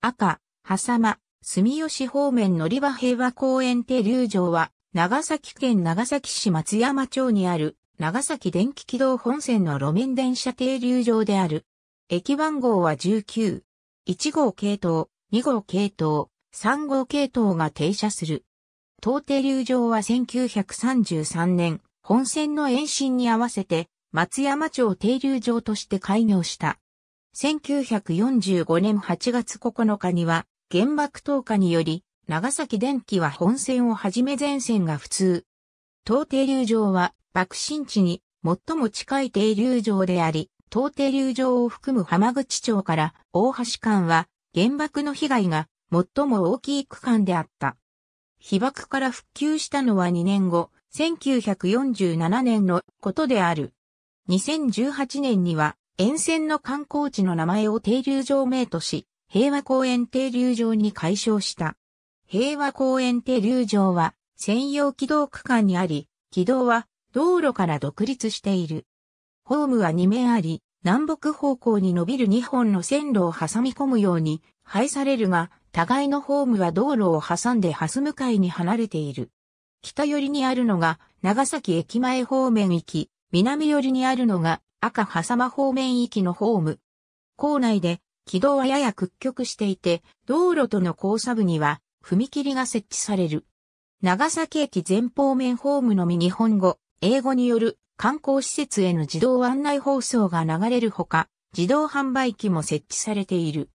赤、狭間、住吉方面乗り場平和公園停留場は、長崎県長崎市松山町にある、長崎電気軌道本線の路面電車停留場である。駅番号は19。1号系統、2号系統、3号系統が停車する。当停留場は1933年、本線の延伸に合わせて、松山町停留場として開業した。1945年8月9日には原爆投下により長崎電気は本線をはじめ全線が普通。東停留場は爆心地に最も近い停留場であり、東停留場を含む浜口町から大橋間は原爆の被害が最も大きい区間であった。被爆から復旧したのは2年後、1947年のことである。2018年には沿線の観光地の名前を停留場名とし、平和公園停留場に改称した。平和公園停留場は専用軌道区間にあり、軌道は道路から独立している。ホームは2面あり、南北方向に伸びる2本の線路を挟み込むように配されるが、互いのホームは道路を挟んでハス向かいに離れている。北寄りにあるのが長崎駅前方面行き、南寄りにあるのが赤狭間方面域のホーム。校内で軌道はやや屈曲していて、道路との交差部には踏切が設置される。長崎駅前方面ホームのみ日本語、英語による観光施設への自動案内放送が流れるほか、自動販売機も設置されている。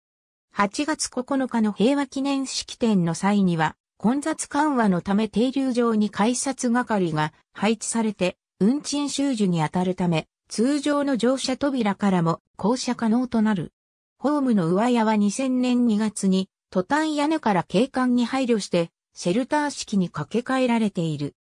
8月9日の平和記念式典の際には、混雑緩和のため停留場に改札係が配置されて、運賃収受に当たるため、通常の乗車扉からも降車可能となる。ホームの上屋は2000年2月に、トタン屋根から景観に配慮して、シェルター式に掛け替えられている。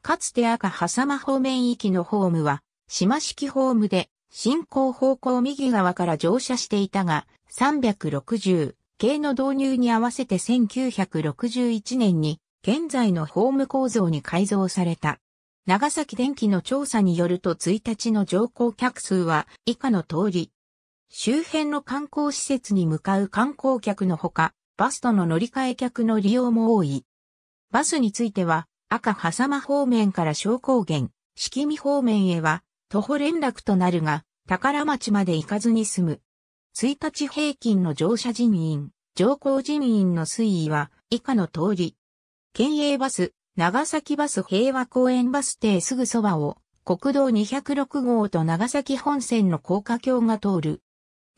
かつて赤狭間方面域のホームは、島式ホームで、進行方向右側から乗車していたが、360系の導入に合わせて1961年に、現在のホーム構造に改造された。長崎電気の調査によると1日の乗降客数は以下の通り。周辺の観光施設に向かう観光客のほか、バスとの乗り換え客の利用も多い。バスについては、赤狭間方面から小高原、四季見方面へは、徒歩連絡となるが、宝町まで行かずに済む。1日平均の乗車人員、乗降人員の推移は以下の通り。県営バス、長崎バス平和公園バス停すぐそばを、国道206号と長崎本線の高架橋が通る。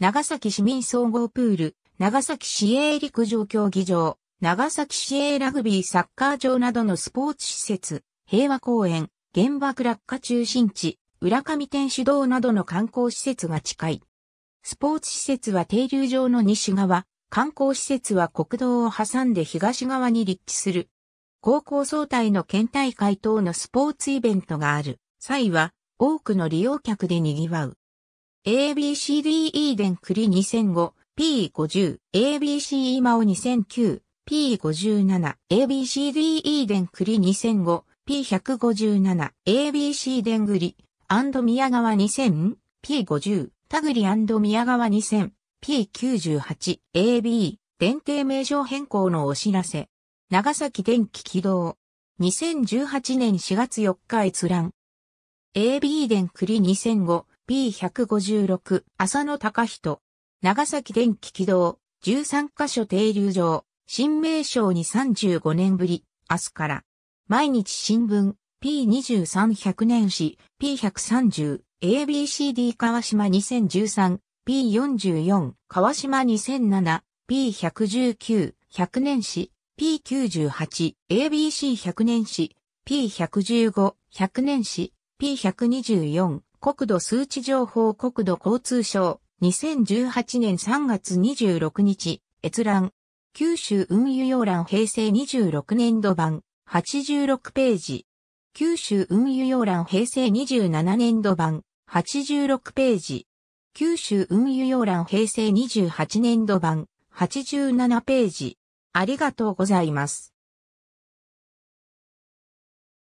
長崎市民総合プール、長崎市営陸上競技場、長崎市営ラグビーサッカー場などのスポーツ施設、平和公園、原爆落下中心地、浦上天主堂などの観光施設が近い。スポーツ施設は停留場の西側、観光施設は国道を挟んで東側に立地する。高校総体の県大会等のスポーツイベントがある際は多くの利用客で賑わう。ABCDE 電クリ2005 P50 ABC 今を2009 P57 ABCDE 電クリ2005 P157 ABC 電グリ宮川2000 P50 タグリ宮川2000 P98 AB 電停名称変更のお知らせ長崎電気軌道。2018年4月4日閲覧。AB 電クリ 2005P156 浅野隆人。長崎電気軌道13カ所停留場。新名称に35年ぶり、明日から。毎日新聞 P23100 年史 P130 ABCD 川島 2013P44 川島 2007P119100 年史 P98、ABC100 年史、P115、100年史、P124、国土数値情報国土交通省、2018年3月26日、閲覧。九州運輸要覧平成26年度版、86ページ。九州運輸要覧平成27年度版、86ページ。九州運輸要覧平成28年度版、87ページ。ありがとうございます。